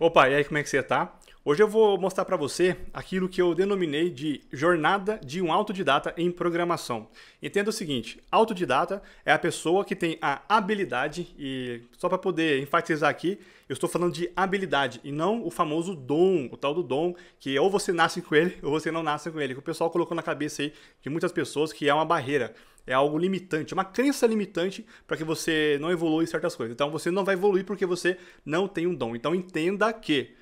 Opa, e aí como é que você tá? Hoje eu vou mostrar para você aquilo que eu denominei de jornada de um autodidata em programação. Entenda o seguinte, autodidata é a pessoa que tem a habilidade e só para poder enfatizar aqui, eu estou falando de habilidade e não o famoso dom, o tal do dom que ou você nasce com ele ou você não nasce com ele, que o pessoal colocou na cabeça aí de muitas pessoas que é uma barreira é algo limitante, é uma crença limitante para que você não evolua em certas coisas. Então você não vai evoluir porque você não tem um dom. Então entenda que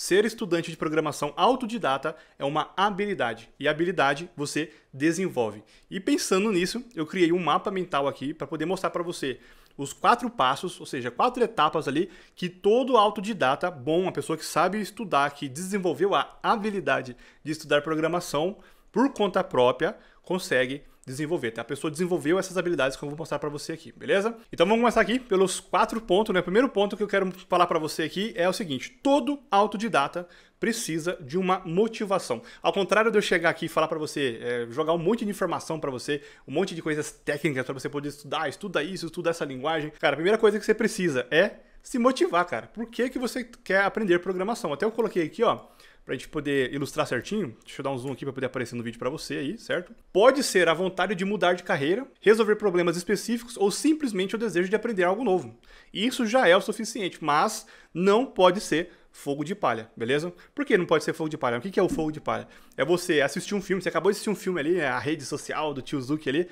Ser estudante de programação autodidata é uma habilidade e habilidade você desenvolve. E pensando nisso, eu criei um mapa mental aqui para poder mostrar para você os quatro passos, ou seja, quatro etapas ali que todo autodidata bom, uma pessoa que sabe estudar, que desenvolveu a habilidade de estudar programação por conta própria, consegue desenvolver, tá? A pessoa desenvolveu essas habilidades que eu vou mostrar para você aqui, beleza? Então vamos começar aqui pelos quatro pontos, né? O primeiro ponto que eu quero falar para você aqui é o seguinte, todo autodidata precisa de uma motivação. Ao contrário de eu chegar aqui e falar para você, é, jogar um monte de informação para você, um monte de coisas técnicas para você poder estudar, estuda isso, estuda essa linguagem. Cara, a primeira coisa que você precisa é se motivar, cara. Por que, que você quer aprender programação? Até eu coloquei aqui, ó, para a gente poder ilustrar certinho, deixa eu dar um zoom aqui para poder aparecer no vídeo para você aí, certo? Pode ser a vontade de mudar de carreira, resolver problemas específicos ou simplesmente o desejo de aprender algo novo. Isso já é o suficiente, mas não pode ser fogo de palha, beleza? Por que não pode ser fogo de palha? O que é o fogo de palha? É você assistir um filme, você acabou de assistir um filme ali, né, a rede social do tio Zuki ali,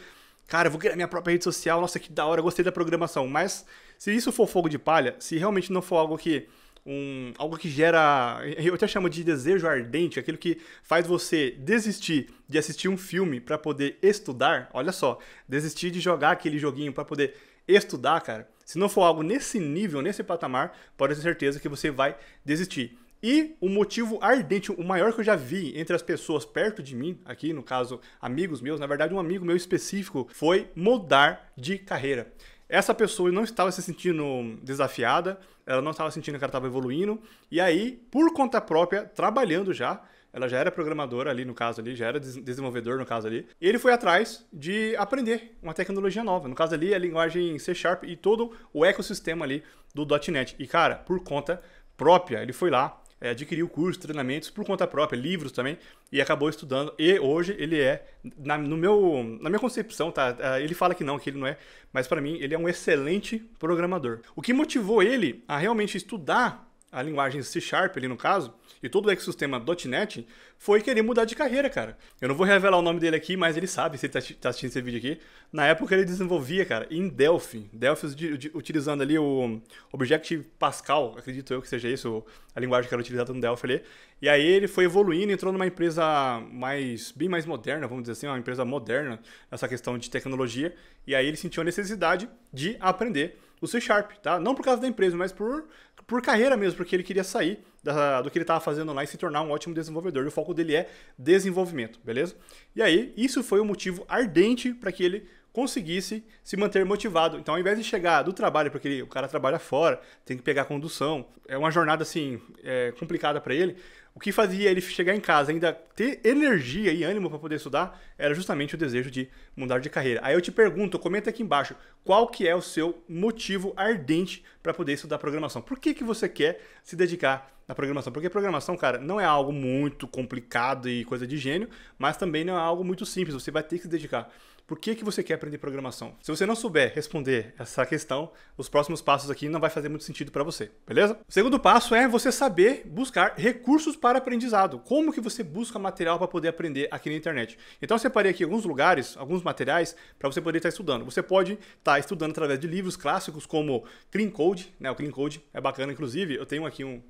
cara, eu vou criar minha própria rede social, nossa, que da hora, gostei da programação, mas se isso for fogo de palha, se realmente não for algo que um algo que gera, eu até chamo de desejo ardente, aquilo que faz você desistir de assistir um filme para poder estudar. Olha só, desistir de jogar aquele joguinho para poder estudar, cara. Se não for algo nesse nível, nesse patamar, pode ter certeza que você vai desistir. E o motivo ardente, o maior que eu já vi entre as pessoas perto de mim, aqui no caso amigos meus, na verdade um amigo meu específico, foi mudar de carreira essa pessoa não estava se sentindo desafiada, ela não estava sentindo que ela estava evoluindo, e aí, por conta própria, trabalhando já, ela já era programadora ali no caso ali, já era desenvolvedor no caso ali, ele foi atrás de aprender uma tecnologia nova. No caso ali, a linguagem C Sharp e todo o ecossistema ali do .NET. E cara, por conta própria, ele foi lá, é, adquiriu cursos, treinamentos por conta própria, livros também, e acabou estudando. E hoje ele é, na, no meu, na minha concepção, tá? Ah, ele fala que não, que ele não é, mas para mim ele é um excelente programador. O que motivou ele a realmente estudar a linguagem C Sharp ali no caso, e todo o ecossistema .NET, foi querer mudar de carreira, cara. Eu não vou revelar o nome dele aqui, mas ele sabe, se ele tá, tá assistindo esse vídeo aqui. Na época ele desenvolvia, cara, em Delphi. Delphi utilizando ali o Object Pascal, acredito eu que seja isso, a linguagem que era utilizada no Delphi ali. E aí ele foi evoluindo, entrou numa empresa mais bem mais moderna, vamos dizer assim, uma empresa moderna nessa questão de tecnologia. E aí ele sentiu a necessidade de aprender o C Sharp, tá? Não por causa da empresa, mas por por carreira mesmo, porque ele queria sair da, do que ele estava fazendo lá e se tornar um ótimo desenvolvedor. E o foco dele é desenvolvimento, beleza? E aí, isso foi o motivo ardente para que ele conseguisse se manter motivado. Então, ao invés de chegar do trabalho, porque ele, o cara trabalha fora, tem que pegar condução, é uma jornada assim é, complicada para ele. O que fazia ele chegar em casa ainda ter energia e ânimo para poder estudar era justamente o desejo de mudar de carreira. Aí eu te pergunto, comenta aqui embaixo, qual que é o seu motivo ardente para poder estudar programação? Por que, que você quer se dedicar na programação? Porque programação, cara, não é algo muito complicado e coisa de gênio, mas também não é algo muito simples, você vai ter que se dedicar por que, que você quer aprender programação. Se você não souber responder essa questão, os próximos passos aqui não vai fazer muito sentido para você, beleza? O segundo passo é você saber buscar recursos para aprendizado. Como que você busca material para poder aprender aqui na internet? Então eu separei aqui alguns lugares, alguns materiais para você poder estar tá estudando. Você pode estar tá estudando através de livros clássicos como Clean Code, né? O Clean Code é bacana, inclusive eu tenho aqui um,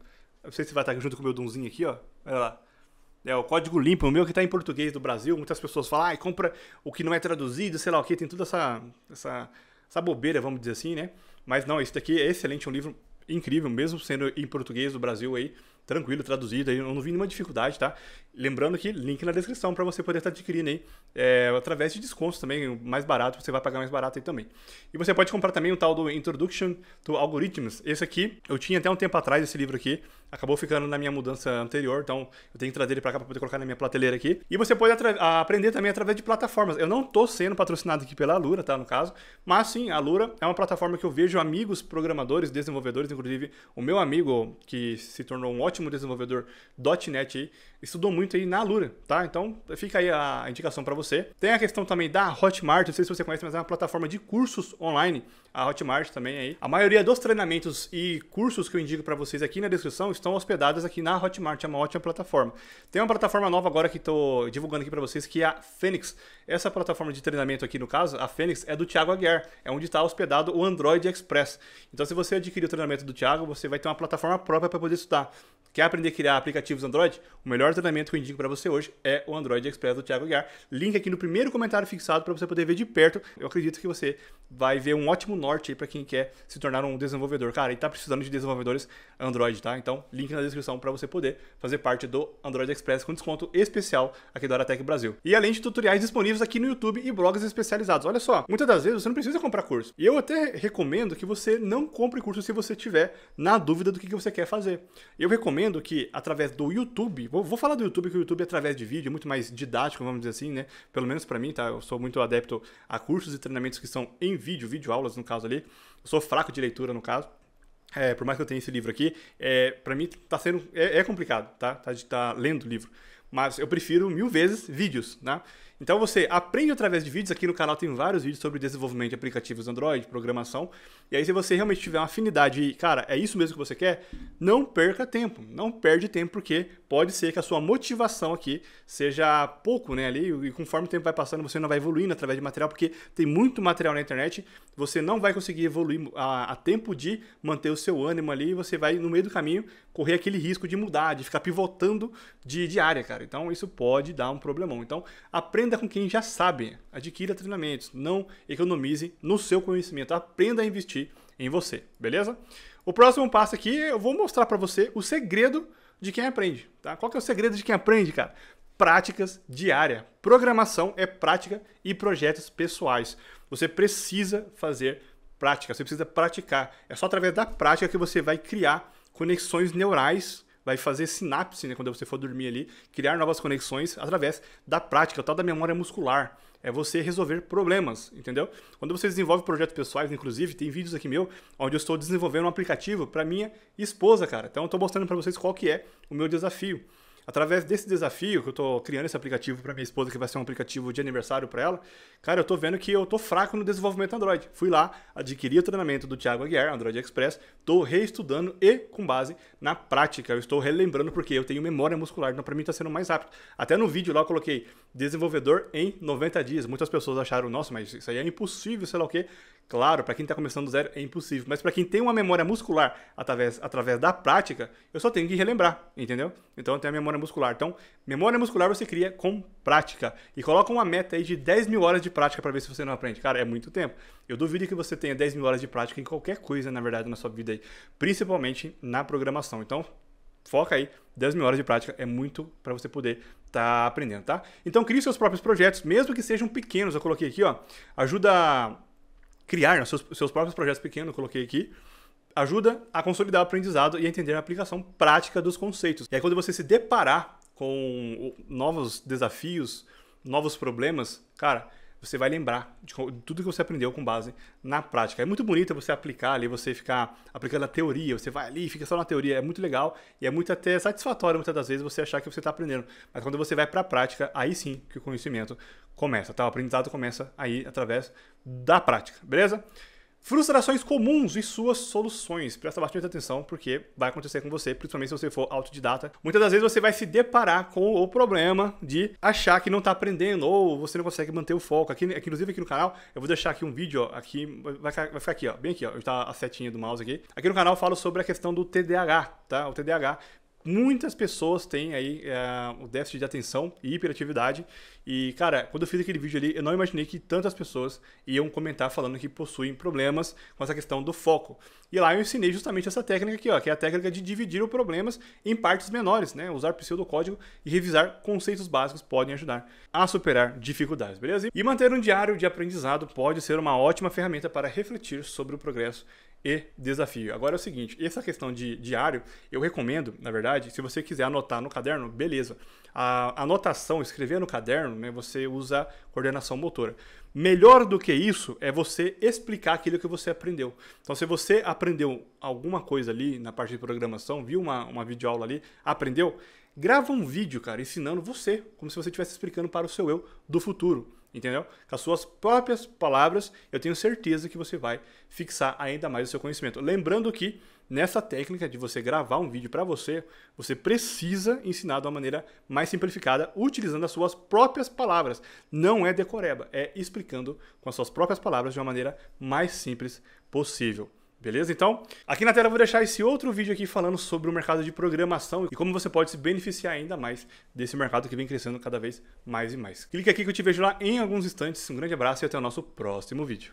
não sei se vai estar tá junto com o meu donzinho aqui, ó. Olha lá. É o código limpo, o meu que está em português do Brasil. Muitas pessoas falam, ah, compra o que não é traduzido, sei lá o que, tem toda essa, essa, essa bobeira, vamos dizer assim, né? Mas não, esse daqui é excelente, um livro incrível, mesmo sendo em português do Brasil aí tranquilo, traduzido, eu não vi nenhuma dificuldade, tá? Lembrando que link na descrição para você poder estar tá adquirindo aí, é, através de descontos também, mais barato, você vai pagar mais barato aí também. E você pode comprar também o tal do Introduction to Algorithms. Esse aqui, eu tinha até um tempo atrás esse livro aqui, acabou ficando na minha mudança anterior, então eu tenho que trazer ele para cá para poder colocar na minha prateleira aqui. E você pode aprender também através de plataformas. Eu não tô sendo patrocinado aqui pela Lura tá, no caso, mas sim, a Lura é uma plataforma que eu vejo amigos programadores, desenvolvedores, inclusive o meu amigo que se tornou um ótimo ótimo desenvolvedor .NET aí, estudou muito aí na Lura, tá? Então fica aí a indicação para você. Tem a questão também da Hotmart, não sei se você conhece, mas é uma plataforma de cursos online, a Hotmart também aí. A maioria dos treinamentos e cursos que eu indico para vocês aqui na descrição estão hospedados aqui na Hotmart, é uma ótima plataforma. Tem uma plataforma nova agora que estou divulgando aqui para vocês, que é a Fênix. Essa plataforma de treinamento aqui, no caso, a Fênix, é do Thiago Aguiar, é onde está hospedado o Android Express. Então, se você adquirir o treinamento do Thiago, você vai ter uma plataforma própria para poder estudar. Quer aprender a criar aplicativos Android? O melhor treinamento que eu indico para você hoje é o Android Express do Thiago Guiar. Link aqui no primeiro comentário fixado para você poder ver de perto. Eu acredito que você vai ver um ótimo norte aí para quem quer se tornar um desenvolvedor. Cara, e tá precisando de desenvolvedores Android, tá? Então, link na descrição para você poder fazer parte do Android Express com desconto especial aqui da Aratec Brasil. E além de tutoriais disponíveis aqui no YouTube e blogs especializados. Olha só, muitas das vezes você não precisa comprar curso. E eu até recomendo que você não compre curso se você tiver na dúvida do que você quer fazer. Eu recomendo que através do YouTube, vou, vou, falar do YouTube, que o YouTube é através de vídeo é muito mais didático, vamos dizer assim, né? Pelo menos para mim, tá? Eu sou muito adepto a cursos e treinamentos que são em vídeo, vídeo aulas no caso ali. Eu sou fraco de leitura no caso. É, por mais que eu tenha esse livro aqui, é, para mim tá sendo é, é complicado, tá? tá? Tá lendo o livro, mas eu prefiro mil vezes vídeos, né? Então você aprende através de vídeos, aqui no canal tem vários vídeos sobre desenvolvimento de aplicativos Android, programação, e aí se você realmente tiver uma afinidade e, cara, é isso mesmo que você quer, não perca tempo, não perde tempo, porque pode ser que a sua motivação aqui seja pouco, né, ali, e conforme o tempo vai passando, você não vai evoluindo através de material, porque tem muito material na internet, você não vai conseguir evoluir a, a tempo de manter o seu ânimo ali, e você vai, no meio do caminho, correr aquele risco de mudar, de ficar pivotando de, de área, cara. Então isso pode dar um problemão. Então aprenda Aprenda com quem já sabe. Adquira treinamentos. Não economize no seu conhecimento. Aprenda a investir em você, beleza? O próximo passo aqui, eu vou mostrar para você o segredo de quem aprende, tá? Qual que é o segredo de quem aprende, cara? Práticas diárias. Programação é prática e projetos pessoais. Você precisa fazer prática, você precisa praticar. É só através da prática que você vai criar conexões neurais vai fazer sinapse, né, quando você for dormir ali, criar novas conexões através da prática, o tal da memória muscular. É você resolver problemas, entendeu? Quando você desenvolve projetos pessoais, inclusive, tem vídeos aqui meu onde eu estou desenvolvendo um aplicativo para minha esposa, cara. Então eu estou mostrando para vocês qual que é o meu desafio através desse desafio que eu tô criando esse aplicativo para minha esposa, que vai ser um aplicativo de aniversário para ela, cara, eu tô vendo que eu tô fraco no desenvolvimento Android. Fui lá, adquiri o treinamento do Thiago Aguiar, Android Express, tô reestudando e com base na prática. Eu estou relembrando porque eu tenho memória muscular, então para mim tá sendo mais rápido. Até no vídeo lá eu coloquei desenvolvedor em 90 dias. Muitas pessoas acharam, nossa, mas isso aí é impossível, sei lá o quê. Claro, para quem está começando do zero é impossível, mas para quem tem uma memória muscular através, através da prática, eu só tenho que relembrar, entendeu? Então tem a memória muscular. Então, memória muscular você cria com prática. E coloca uma meta aí de 10 mil horas de prática para ver se você não aprende. Cara, é muito tempo. Eu duvido que você tenha 10 mil horas de prática em qualquer coisa, na verdade, na sua vida aí, principalmente na programação. Então, foca aí, 10 mil horas de prática é muito para você poder estar tá aprendendo, tá? Então, crie seus próprios projetos, mesmo que sejam pequenos. Eu coloquei aqui, ó, ajuda criar né, seus, seus próprios projetos pequenos, coloquei aqui, ajuda a consolidar o aprendizado e a entender a aplicação prática dos conceitos. E aí, quando você se deparar com novos desafios, novos problemas, cara, você vai lembrar de tudo que você aprendeu com base na prática. É muito bonito você aplicar ali, você ficar aplicando a teoria, você vai ali, fica só na teoria, é muito legal e é muito até satisfatório muitas das vezes você achar que você está aprendendo. Mas quando você vai para a prática, aí sim que o conhecimento começa, tá? O aprendizado começa aí através da prática, beleza? Frustrações comuns e suas soluções. Presta bastante atenção porque vai acontecer com você, principalmente se você for autodidata. Muitas das vezes você vai se deparar com o problema de achar que não está aprendendo ou você não consegue manter o foco. Aqui, inclusive aqui no canal, eu vou deixar aqui um vídeo, ó, aqui vai, vai, ficar aqui, ó, bem aqui, ó, está a setinha do mouse aqui. Aqui no canal eu falo sobre a questão do TDAH, tá? O TDAH muitas pessoas têm aí é, o déficit de atenção e hiperatividade. E, cara, quando eu fiz aquele vídeo ali, eu não imaginei que tantas pessoas iam comentar falando que possuem problemas com essa questão do foco. E lá eu ensinei justamente essa técnica aqui, ó, que é a técnica de dividir os problemas em partes menores, né? Usar pseudocódigo e revisar conceitos básicos podem ajudar a superar dificuldades, beleza? E manter um diário de aprendizado pode ser uma ótima ferramenta para refletir sobre o progresso e desafio. Agora é o seguinte, essa questão de diário, eu recomendo, na verdade, se você quiser anotar no caderno, beleza. A anotação, escrever no caderno, né, você usa coordenação motora. Melhor do que isso é você explicar aquilo que você aprendeu. Então, se você aprendeu alguma coisa ali na parte de programação, viu uma, uma videoaula ali, aprendeu, grava um vídeo, cara, ensinando você, como se você estivesse explicando para o seu eu do futuro entendeu? Com as suas próprias palavras, eu tenho certeza que você vai fixar ainda mais o seu conhecimento. Lembrando que nessa técnica de você gravar um vídeo para você, você precisa ensinar de uma maneira mais simplificada, utilizando as suas próprias palavras. Não é decoreba, é explicando com as suas próprias palavras de uma maneira mais simples possível. Beleza? Então, aqui na tela eu vou deixar esse outro vídeo aqui falando sobre o mercado de programação e como você pode se beneficiar ainda mais desse mercado que vem crescendo cada vez mais e mais. Clique aqui que eu te vejo lá em alguns instantes. Um grande abraço e até o nosso próximo vídeo.